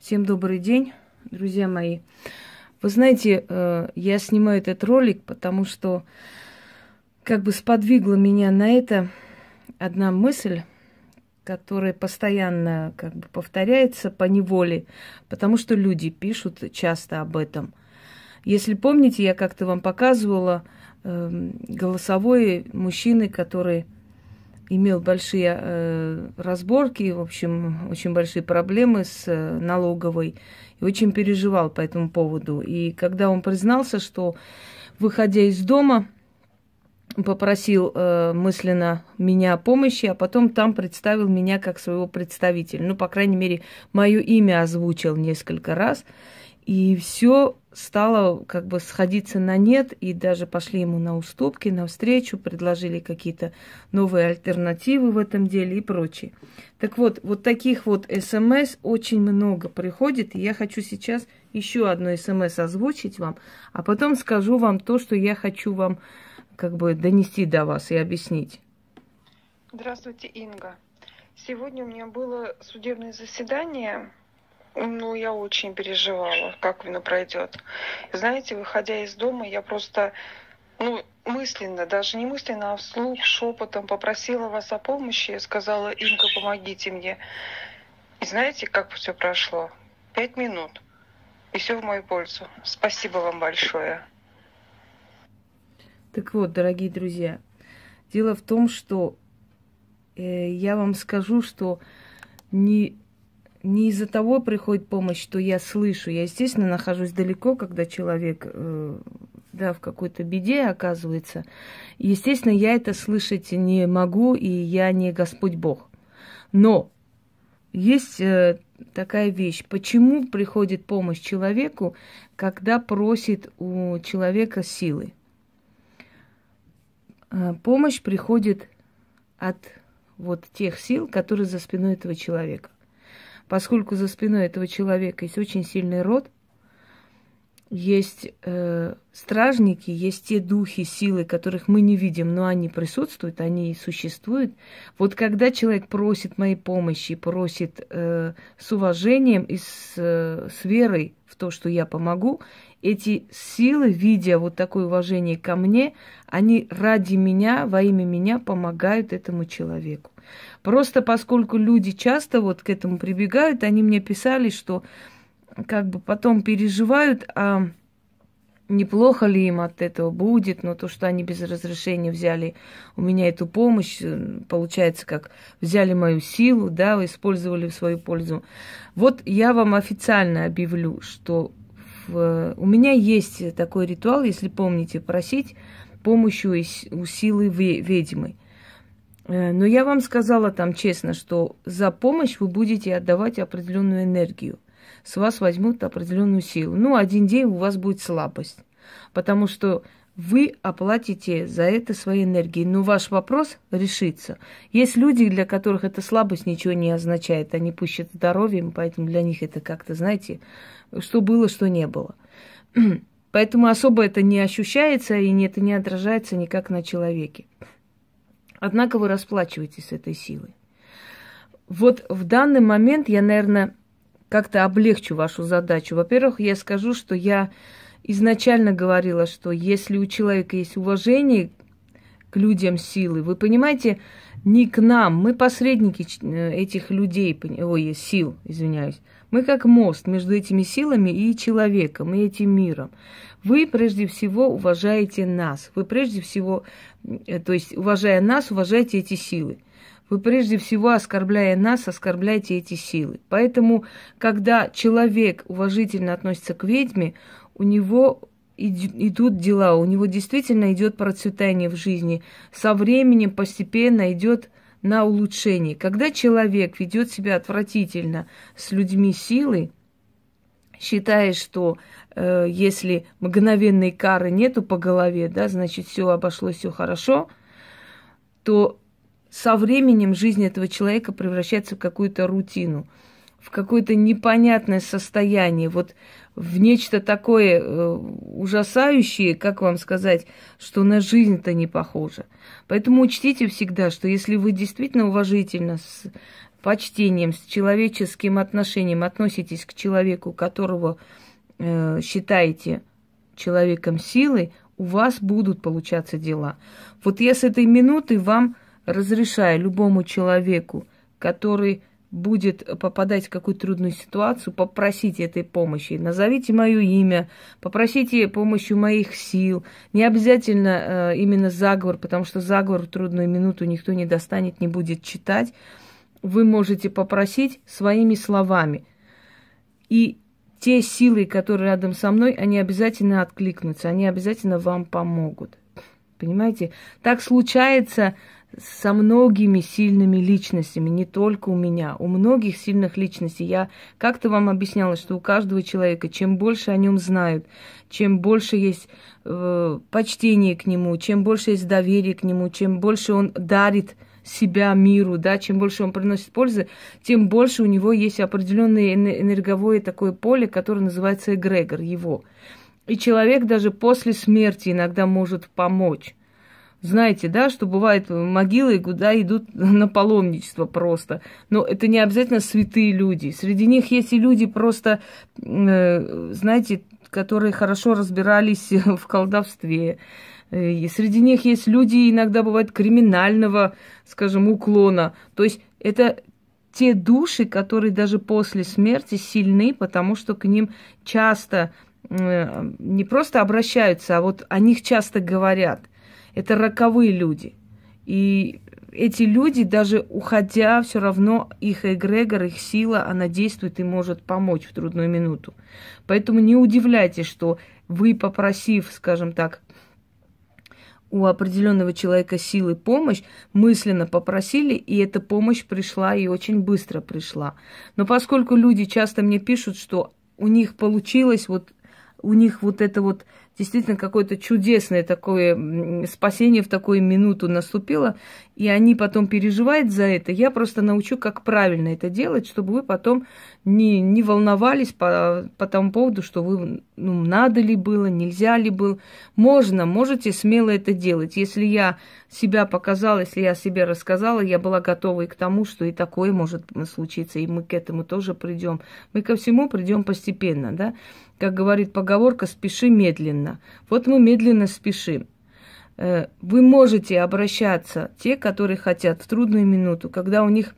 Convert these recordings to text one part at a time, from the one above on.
Всем добрый день, друзья мои. Вы знаете, э, я снимаю этот ролик, потому что как бы сподвигла меня на это одна мысль, которая постоянно как бы повторяется по неволе, потому что люди пишут часто об этом. Если помните, я как-то вам показывала эм, голосовой мужчины, который имел большие э, разборки, в общем, очень большие проблемы с э, налоговой и очень переживал по этому поводу. И когда он признался, что выходя из дома, попросил э, мысленно меня помощи, а потом там представил меня как своего представителя. Ну, по крайней мере, мое имя озвучил несколько раз. И все стало как бы сходиться на нет, и даже пошли ему на уступки, на встречу, предложили какие-то новые альтернативы в этом деле и прочее. Так вот, вот таких вот смс эм очень много приходит, и я хочу сейчас еще одно смс эм озвучить вам, а потом скажу вам то, что я хочу вам как бы донести до вас и объяснить. Здравствуйте, Инга. Сегодня у меня было судебное заседание ну, я очень переживала, как оно пройдет. Знаете, выходя из дома, я просто, ну, мысленно, даже не мысленно, а вслух, шепотом попросила вас о помощи. Я сказала, Инка, помогите мне. И знаете, как все прошло? Пять минут. И все в мою пользу. Спасибо вам большое. Так вот, дорогие друзья, дело в том, что э, я вам скажу, что не не из-за того приходит помощь, что я слышу. Я, естественно, нахожусь далеко, когда человек э, да, в какой-то беде оказывается. Естественно, я это слышать не могу, и я не Господь Бог. Но есть э, такая вещь. Почему приходит помощь человеку, когда просит у человека силы? Э, помощь приходит от вот тех сил, которые за спиной этого человека поскольку за спиной этого человека есть очень сильный род, есть э, стражники, есть те духи, силы, которых мы не видим, но они присутствуют, они существуют. Вот когда человек просит моей помощи, просит э, с уважением и с, э, с верой в то, что я помогу, эти силы, видя вот такое уважение ко мне, они ради меня, во имя меня помогают этому человеку. Просто поскольку люди часто вот к этому прибегают, они мне писали, что как бы потом переживают, а неплохо ли им от этого будет, но то, что они без разрешения взяли у меня эту помощь, э, получается, как взяли мою силу, да, использовали в свою пользу. Вот я вам официально объявлю, что у меня есть такой ритуал, если помните, просить помощи у силы ведьмы. Э, но я вам сказала там честно, что за помощь вы будете отдавать определенную энергию. С вас возьмут определенную силу. Ну, один день у вас будет слабость. Потому что вы оплатите за это своей энергией, но ваш вопрос решится. Есть люди, для которых эта слабость ничего не означает, они пущат здоровьем, поэтому для них это как-то, знаете, что было, что не было. Поэтому особо это не ощущается и это не отражается никак на человеке. Однако вы расплачиваетесь этой силой. Вот в данный момент я, наверное, как-то облегчу вашу задачу. Во-первых, я скажу, что я изначально говорила, что если у человека есть уважение к людям силы, вы понимаете, не к нам, мы посредники э, этих людей, ой, сил, извиняюсь. Мы как мост между этими силами и человеком, и этим миром. Вы прежде всего уважаете нас. Вы прежде всего, э, то есть уважая нас, уважаете эти силы. Вы прежде всего, оскорбляя нас, оскорбляете эти силы. Поэтому, когда человек уважительно относится к ведьме, у него идут дела, у него действительно идет процветание в жизни. Со временем постепенно идет на улучшение. Когда человек ведет себя отвратительно с людьми силы, считая, что э, если мгновенной кары нету по голове, да, значит все обошлось, все хорошо, то со временем жизнь этого человека превращается в какую-то рутину, в какое-то непонятное состояние. Вот в нечто такое э, ужасающее, как вам сказать, что на жизнь-то не похоже. Поэтому учтите всегда, что если вы действительно уважительно, с почтением, с человеческим отношением относитесь к человеку, которого э, считаете человеком силы, у вас будут получаться дела. Вот я с этой минуты вам разрешаю любому человеку, который будет попадать в какую-то трудную ситуацию, попросите этой помощи. Назовите мое имя, попросите помощи моих сил. Не обязательно э, именно заговор, потому что заговор в трудную минуту никто не достанет, не будет читать. Вы можете попросить своими словами. И те силы, которые рядом со мной, они обязательно откликнутся, они обязательно вам помогут. Понимаете? Так случается со многими сильными личностями, не только у меня, у многих сильных личностей. Я как-то вам объясняла, что у каждого человека, чем больше о нем знают, чем больше есть э, почтение к нему, чем больше есть доверие к нему, чем больше он дарит себя миру, да, чем больше он приносит пользы, тем больше у него есть определенное энерговое такое поле, которое называется эгрегор его. И человек даже после смерти иногда может помочь знаете, да, что бывают э, могилы, куда идут на паломничество просто. Но это не обязательно святые люди. Среди них есть и люди просто, э, знаете, которые хорошо разбирались в колдовстве. Э, и среди них есть люди, иногда бывает криминального, скажем, уклона. То есть это те души, которые даже после смерти сильны, потому что к ним часто не просто обращаются, а вот о них часто говорят – это роковые люди. И эти люди, даже уходя, все равно их эгрегор, их сила, она действует и может помочь в трудную минуту. Поэтому не удивляйтесь, что вы, попросив, скажем так, у определенного человека силы помощь, мысленно попросили, и эта помощь пришла и очень быстро пришла. Но поскольку люди часто мне пишут, что у них получилось, вот у них вот это вот действительно какое-то чудесное такое спасение в такую минуту наступило, и они потом переживают за это. Я просто научу, как правильно это делать, чтобы вы потом не, не волновались по, по тому поводу, что вы, ну, надо ли было, нельзя ли было. Можно, можете смело это делать. Если я себя показала, если я себе рассказала, я была готова и к тому, что и такое может случиться, и мы к этому тоже придем. Мы ко всему придем постепенно, да. Как говорит поговорка, спеши медленно. Вот мы медленно спешим э, вы можете обращаться, те, которые хотят, в трудную минуту, когда у них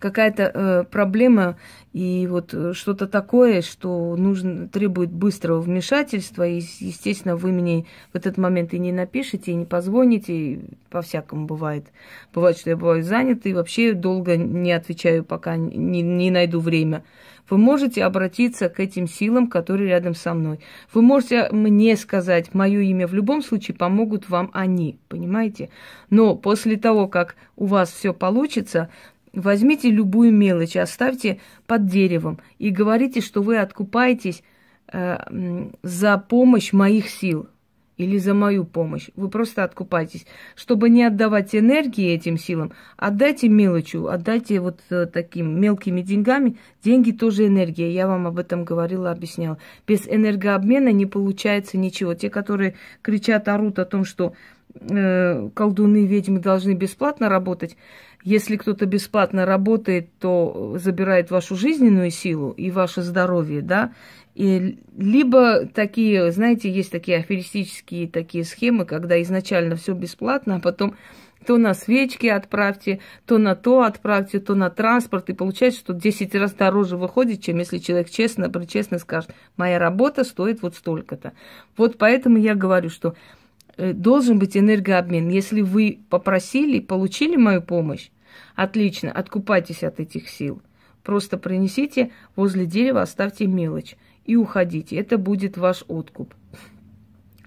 какая-то э, проблема и вот э, что-то такое, что нужно, требует быстрого вмешательства, и, естественно, вы мне в этот момент и не напишете, и не позвоните, и по-всякому бывает. Бывает, что я бываю занята и вообще долго не отвечаю, пока не, не найду время. Вы можете обратиться к этим силам, которые рядом со мной. Вы можете мне сказать мое имя. В любом случае помогут вам они, понимаете? Но после того, как у вас все получится, Возьмите любую мелочь, оставьте под деревом и говорите, что вы откупаетесь э, за помощь моих сил или за мою помощь. Вы просто откупаетесь. Чтобы не отдавать энергии этим силам, отдайте мелочью, отдайте вот э, таким мелкими деньгами. Деньги тоже энергия. Я вам об этом говорила, объясняла. Без энергообмена не получается ничего. Те, которые кричат, орут о том, что э, колдуны и ведьмы должны бесплатно работать, если кто-то бесплатно работает, то забирает вашу жизненную силу и ваше здоровье, да. И либо такие, знаете, есть такие аферистические такие схемы, когда изначально все бесплатно, а потом то на свечки отправьте, то на то отправьте, то на транспорт. И получается, что 10 раз дороже выходит, чем если человек честно, причестно скажет, моя работа стоит вот столько-то. Вот поэтому я говорю, что Э, должен быть энергообмен. Если вы попросили, получили мою помощь, отлично, откупайтесь от этих сил. Просто принесите возле дерева, оставьте мелочь и уходите. Это будет ваш откуп.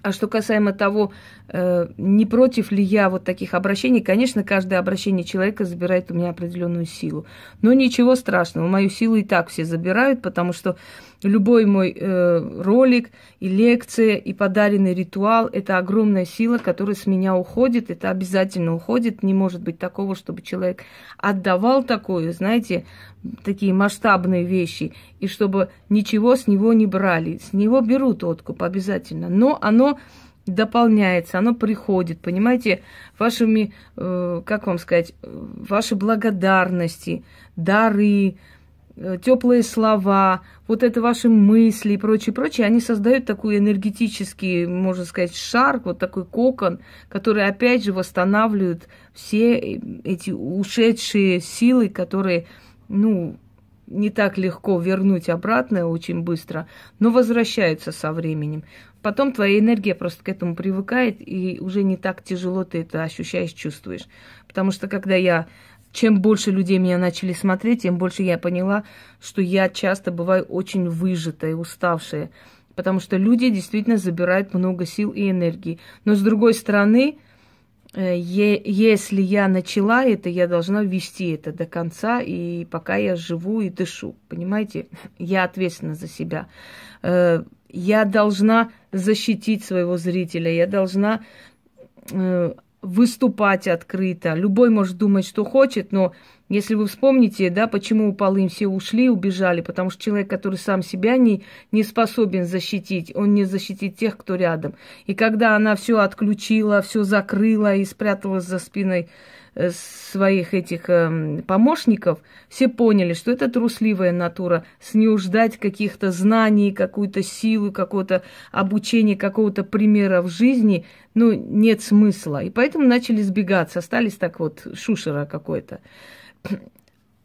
А что касаемо того, э, не против ли я вот таких обращений, конечно, каждое обращение человека забирает у меня определенную силу. Но ничего страшного, мою силу и так все забирают, потому что Любой мой э, ролик и лекция, и подаренный ритуал – это огромная сила, которая с меня уходит. Это обязательно уходит. Не может быть такого, чтобы человек отдавал такое, знаете, такие масштабные вещи, и чтобы ничего с него не брали. С него берут откуп обязательно. Но оно дополняется, оно приходит, понимаете, вашими, э, как вам сказать, э, ваши благодарности, дары – Э, теплые слова, вот это ваши мысли и прочее, прочее, они создают такой энергетический, можно сказать, шар, вот такой кокон, который опять же восстанавливает все эти ушедшие силы, которые, ну, не так легко вернуть обратно очень быстро, но возвращаются со временем. Потом твоя энергия просто к этому привыкает, и уже не так тяжело ты это ощущаешь, чувствуешь. Потому что когда я чем больше людей меня начали смотреть, тем больше я поняла, что я часто бываю очень выжатая, уставшая. Потому что люди действительно забирают много сил и энергии. Но с другой стороны, э, если я начала это, я должна вести это до конца, и пока я живу и дышу, понимаете, я ответственна за себя. Э, я должна защитить своего зрителя, я должна э, выступать открыто. Любой может думать, что хочет, но если вы вспомните, да, почему упал им все ушли, убежали, потому что человек, который сам себя не, не способен защитить, он не защитит тех, кто рядом. И когда она все отключила, все закрыла и спряталась за спиной э, своих этих э, помощников, все поняли, что это трусливая натура, снеуждать каких-то знаний, какую-то силу, какого-то обучения, какого-то примера в жизни, ну, нет смысла. И поэтому начали сбегаться, остались так вот шушера какой-то.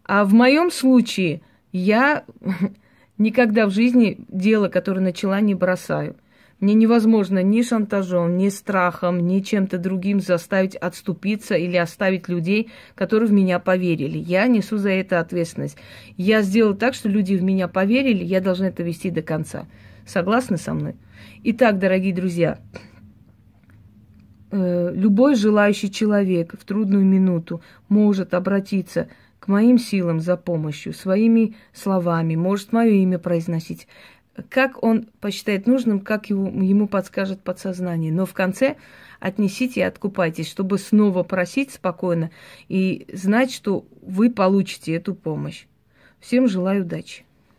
А в моем случае я никогда в жизни дело, которое начала, не бросаю. Мне невозможно ни шантажом, ни страхом, ни чем-то другим заставить отступиться или оставить людей, которые в меня поверили. Я несу за это ответственность. Я сделала так, что люди в меня поверили, я должна это вести до конца. Согласны со мной? Итак, дорогие друзья, Э, любой желающий человек в трудную минуту может обратиться к моим силам за помощью, своими словами, может мое имя произносить, как он посчитает нужным, как его, ему подскажет подсознание. Но в конце отнесите и откупайтесь, чтобы снова просить спокойно и знать, что вы получите эту помощь. Всем желаю удачи.